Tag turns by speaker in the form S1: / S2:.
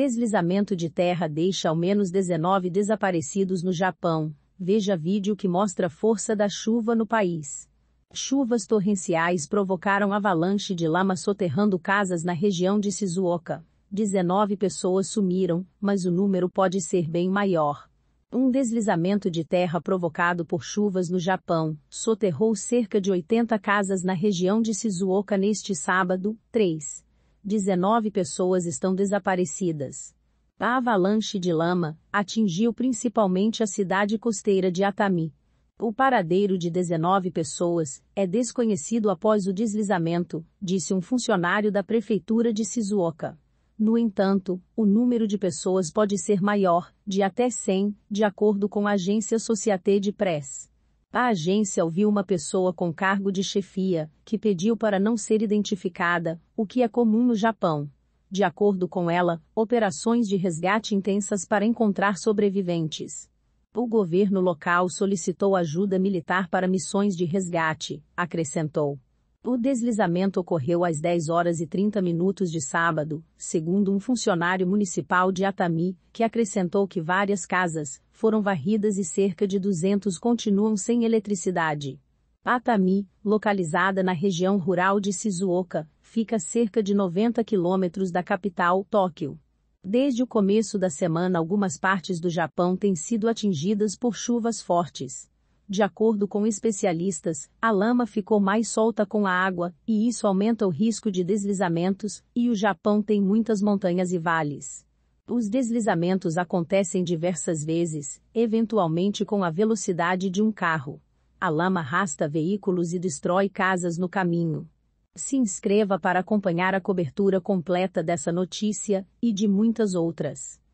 S1: Deslizamento de terra deixa ao menos 19 desaparecidos no Japão. Veja vídeo que mostra a força da chuva no país. Chuvas torrenciais provocaram avalanche de lama soterrando casas na região de Shizuoka. 19 pessoas sumiram, mas o número pode ser bem maior. Um deslizamento de terra provocado por chuvas no Japão soterrou cerca de 80 casas na região de Shizuoka neste sábado, 3. 19 pessoas estão desaparecidas. A avalanche de lama atingiu principalmente a cidade costeira de Atami. O paradeiro de 19 pessoas é desconhecido após o deslizamento, disse um funcionário da prefeitura de Shizuoka. No entanto, o número de pessoas pode ser maior, de até 100, de acordo com a agência Société de Presse. A agência ouviu uma pessoa com cargo de chefia, que pediu para não ser identificada, o que é comum no Japão. De acordo com ela, operações de resgate intensas para encontrar sobreviventes. O governo local solicitou ajuda militar para missões de resgate, acrescentou. O deslizamento ocorreu às 10 horas e 30 minutos de sábado, segundo um funcionário municipal de Atami, que acrescentou que várias casas foram varridas e cerca de 200 continuam sem eletricidade. Atami, localizada na região rural de Shizuoka, fica a cerca de 90 quilômetros da capital, Tóquio. Desde o começo da semana, algumas partes do Japão têm sido atingidas por chuvas fortes. De acordo com especialistas, a lama ficou mais solta com a água, e isso aumenta o risco de deslizamentos, e o Japão tem muitas montanhas e vales. Os deslizamentos acontecem diversas vezes, eventualmente com a velocidade de um carro. A lama arrasta veículos e destrói casas no caminho. Se inscreva para acompanhar a cobertura completa dessa notícia e de muitas outras.